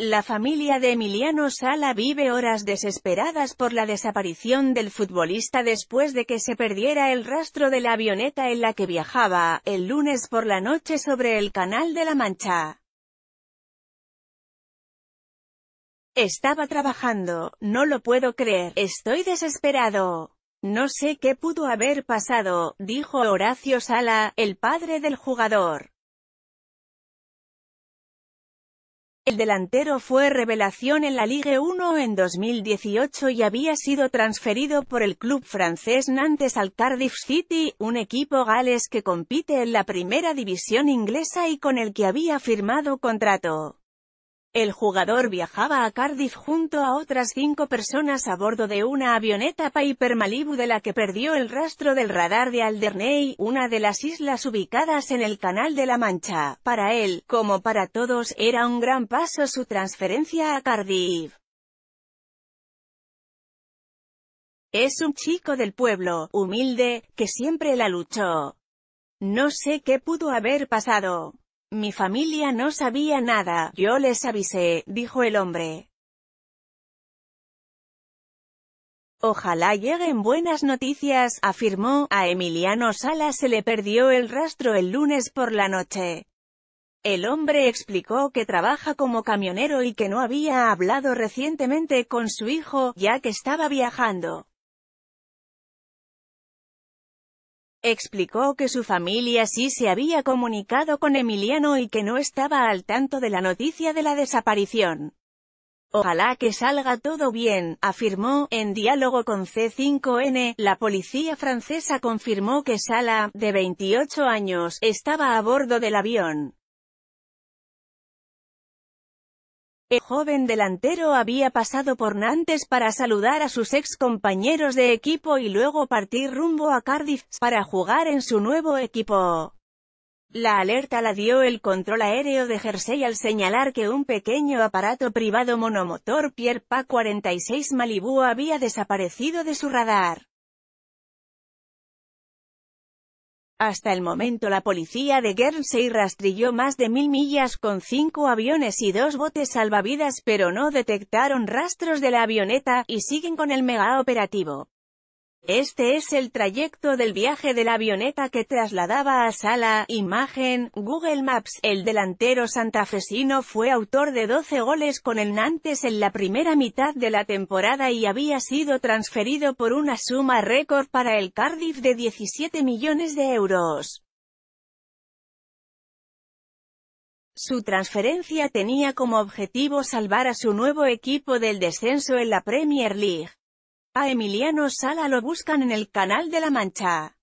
La familia de Emiliano Sala vive horas desesperadas por la desaparición del futbolista después de que se perdiera el rastro de la avioneta en la que viajaba, el lunes por la noche sobre el Canal de la Mancha. Estaba trabajando, no lo puedo creer, estoy desesperado. No sé qué pudo haber pasado, dijo Horacio Sala, el padre del jugador. El delantero fue revelación en la Ligue 1 en 2018 y había sido transferido por el club francés Nantes al Cardiff City, un equipo gales que compite en la primera división inglesa y con el que había firmado contrato. El jugador viajaba a Cardiff junto a otras cinco personas a bordo de una avioneta Piper Malibu de la que perdió el rastro del radar de Alderney, una de las islas ubicadas en el Canal de la Mancha. Para él, como para todos, era un gran paso su transferencia a Cardiff. Es un chico del pueblo, humilde, que siempre la luchó. No sé qué pudo haber pasado. Mi familia no sabía nada, yo les avisé, dijo el hombre. Ojalá lleguen buenas noticias, afirmó, a Emiliano Sala se le perdió el rastro el lunes por la noche. El hombre explicó que trabaja como camionero y que no había hablado recientemente con su hijo, ya que estaba viajando. Explicó que su familia sí se había comunicado con Emiliano y que no estaba al tanto de la noticia de la desaparición. Ojalá que salga todo bien, afirmó, en diálogo con C5N, la policía francesa confirmó que Sala, de 28 años, estaba a bordo del avión. El joven delantero había pasado por Nantes para saludar a sus ex compañeros de equipo y luego partir rumbo a Cardiff, para jugar en su nuevo equipo. La alerta la dio el control aéreo de Jersey al señalar que un pequeño aparato privado monomotor Pierre Pa-46 Malibu había desaparecido de su radar. Hasta el momento la policía de Guernsey rastrilló más de mil millas con cinco aviones y dos botes salvavidas pero no detectaron rastros de la avioneta, y siguen con el mega operativo. Este es el trayecto del viaje de la avioneta que trasladaba a Sala, imagen, Google Maps. El delantero santafesino fue autor de 12 goles con el Nantes en la primera mitad de la temporada y había sido transferido por una suma récord para el Cardiff de 17 millones de euros. Su transferencia tenía como objetivo salvar a su nuevo equipo del descenso en la Premier League. A Emiliano Sala lo buscan en el Canal de la Mancha.